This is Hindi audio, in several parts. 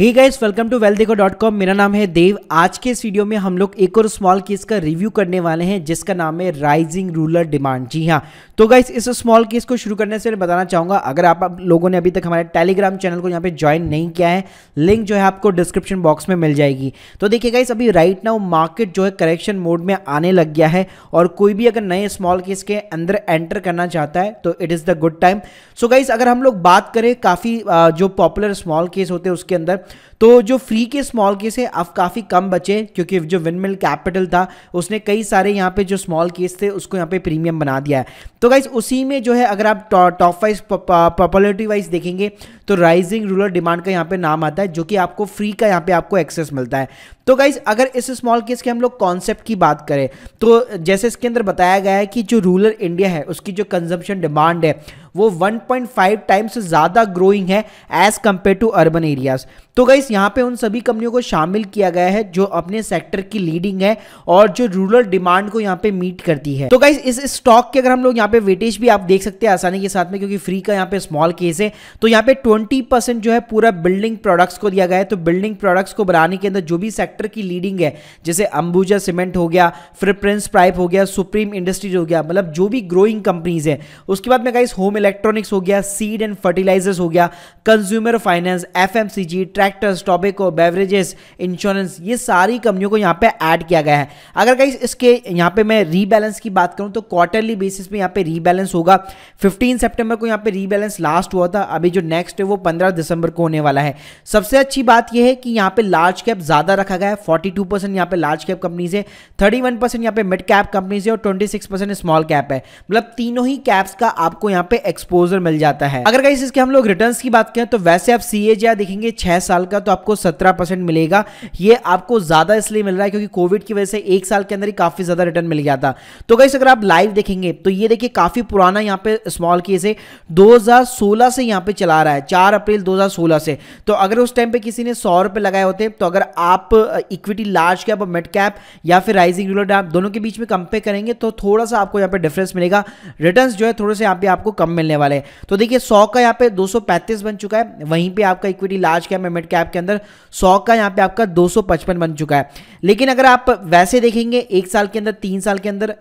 he guys welcome to well dot com मेरा नाम है देव आज के इस वीडियो में हम लोग एक और स्मॉल केस का रिव्यू करने वाले हैं जिसका नाम है राइजिंग रूलर डिमांड जी हाँ तो गाइस इस स्मॉल केस को शुरू करने से मैं बताना चाहूंगा अगर आप, आप लोगों ने अभी तक हमारे टेलीग्राम चैनल को यहाँ पे ज्वाइन नहीं किया है लिंक जो है आपको डिस्क्रिप्शन बॉक्स में मिल जाएगी तो देखिए गाइस अभी राइट नाउ मार्केट जो है करेक्शन मोड में आने लग गया है और कोई भी अगर नए स्मॉल केस के अंदर एंटर करना चाहता है तो it is the good time so guys अगर हम लोग बात करें काफ़ी जो पॉपुलर स्मॉल केस होते हैं उसके अंदर तो जो फ्री के स्मॉल केस है अब काफ़ी कम बचे क्योंकि जो विनमिल कैपिटल था उसने कई सारे यहाँ पे जो स्मॉल केस थे उसको यहाँ पे प्रीमियम बना दिया है तो गाइज उसी में जो है अगर आप टॉप वाइज पॉपुलरिटी वाइज देखेंगे तो राइजिंग रूरल डिमांड का यहाँ पे नाम आता है जो कि आपको फ्री का यहाँ पे आपको एक्सेस मिलता है तो गाइज अगर इस स्मॉल केस के हम लोग कॉन्सेप्ट की बात करें तो जैसे इसके अंदर बताया गया है कि जो रूरल इंडिया है उसकी जो कंजम्पशन डिमांड है वो 1.5 टाइम्स ज़्यादा ग्रोइंग है as compared to urban areas तो गाइस यहाँ पे उन सभी कंपनियों को शामिल किया गया है जो अपने सेक्टर की लीडिंग है और जो रूरल डिमांड को यहाँ पे मीट करती है तो गाइस इस स्टॉक के अगर हम लोग यहाँ पे वेटेज भी आप देख सकते हैं आसानी के साथ में क्योंकि फ्री का यहाँ पे स्मॉल केस है तो यहाँ पे 20% जो है पूरा बिल्डिंग प्रोडक्ट्स को दिया गया है तो बिल्डिंग प्रोडक्ट्स को बनाने के अंदर जो भी सेक्टर की लीडिंग है जैसे अंबुजा सीमेंट हो गया फिर प्रिंस प्राइप हो गया सुप्रीम इंडस्ट्रीज हो गया मतलब जो भी ग्रोइंग कंपनीज है उसके बाद में गाइस होम इलेक्ट्रॉनिक्स हो गया सीड एंड फर्टिलाइजर्स हो गया consumer finance F M C G tractors tobacco beverages insurance ये सारी कंपनियों को यहाँ पे ऐड किया गया है अगर कहीं इसके यहाँ पे मैं रीबैलेंस की बात करूँ तो क्वार्टरली बेसिस पे यहाँ पे रीबैलेंस होगा 15 सेप्टेम्बर को यहाँ पे रीबैलेंस लास्ट हुआ था अभी जो नेक्स्ट है वो पंद्रह दिसंबर को होने वाला है सबसे अच्छी बात यह है कि यहाँ पे लार्ज कैप ज़्यादा रखा गया है फोर्टी टू परसेंट यहाँ पे लार्ज कैप कंपनीज है थर्टी वन परसेंट यहाँ पे मिड कैप कंपनीज है और twenty six percent small cap है मतलब तीनों ही कैप्स का आपको यहाँ पे एक्सपोजर मिल जाता है अगर कहीं इसके हम लोग रिटर्न की बात करें तो वैसे आप सी देखेंगे छह साल का तो आपको सत्रह मिलेगा ये आपको ज्यादा इसलिए मिल रहा है क्योंकि कोविड की वजह से एक साल के अंदर ही काफी ज्यादा रिटर्न मिल गया था तो कहीं अगर आप लाइव देखेंगे तो ये देखिए काफी पुराना यहाँ पे स्मॉल केस है दो से यहाँ पे चला रहा है चार अप्रैल दो से तो अगर उस टाइम पे किसी ने सौ रुपए लगाए होते तो अगर आप इक्विटी लार्ज कैप और मिड कैप या फिर राइजिंग रिलोड आप दोनों के बीच में कंपेयर करेंगे तो थोड़ा सा आपको यहाँ पे डिफरेंस मिलेगा रिटर्न जो है थोड़े से यहाँ पे आपको कम मिलेगा मिलने वाले हैं तो देखिए सौ का यहाँ पे 235 बन चुका है वहीं पे आपका इक्विटी लार्ज कैप में मिड कैप के अंदर सौ का यहाँ पे आपका 255 बन चुका है लेकिन अगर आप वैसे देखेंगे एक साल के अंदर तीन साल के अंदर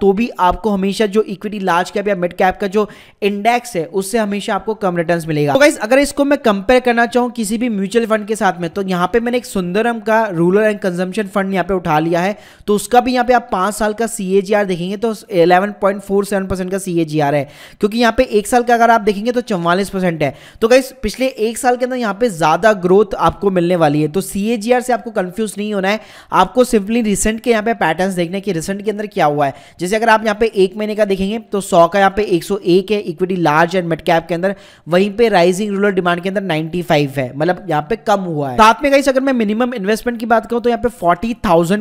तो भी आपको हमेशा जो इक्विटी लार्ज कैप या मिड कैप का जो इंडेक्स है उससे हमेशा आपको कम रिटर्न मिलेगा तो अगर इसको मैं कंपेयर करना चाहूँ किसी भी म्यूचुअल फंड के साथ में तो यहाँ पे मैंने एक सुंदरम का रूरल एंड कंजम्पन फंड यहाँ पे उठा लिया है तो उसका भी यहाँ पे आप पांच साल का सी देखेंगे तो इलेवन का सी है क्योंकि यहाँ पे एक साल का अगर आप देखेंगे तो चौवालीस परसेंट है तो गई पिछले एक साल के अंदर यहां पे ज़्यादा ग्रोथ आपको मिलने वाली है तो सी से आपको कंफ्यूज नहीं होना है आपको सिंपली रिसेंट के यहां पे पैटर्न देखने की रिसेंट के अंदर क्या हुआ है जैसे अगर आप यहां पे एक महीने का देखेंगे तो सौ का यहाँ पे एक है equity large and mid cap के अंदर वहीं पे राइजिंग रूरल डिमांड के अंदर नाइनटी है मतलब यहाँ पे कम हुआ है साथ में गाइस अगर मैं मिनिमम इन्वेस्टमेंट की बात करूँ तो यहाँ पे फोर्टी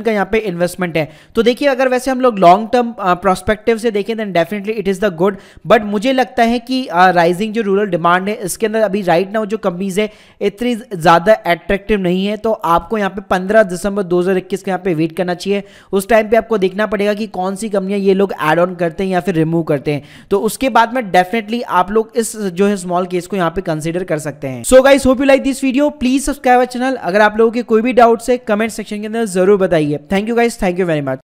का यहाँ पे इन्वेस्टमेंट है तो देखिए अगर वैसे हम लोग लॉन्ग टर्म प्रोस्पेक्टिव से देखें then definitely it is the good but मुझे लगता लगता है कि राइजिंग जो रूरल डिमांड है इसके अंदर अभी राइट नाउ जो कंपनीज है इतनी ज़्यादा एट्रैक्टिव नहीं है तो आपको यहाँ पे 15 दिसंबर 2021 इक्कीस यहाँ पे वेट करना चाहिए उस टाइम पे आपको देखना पड़ेगा कि कौन सी कंपनियाँ ये लोग एड ऑन करते हैं या फिर रिमूव करते हैं तो उसके बाद में डेफिनेटली आप लोग इस जो है स्मॉल केस को यहाँ पे कंसिडर कर सकते हैं so guys hope you like this video please subscribe channel अगर आप लोगों के कोई भी डाउट्स है कमेंट सेक्शन के अंदर जरूर बताइए thank you guys thank you very much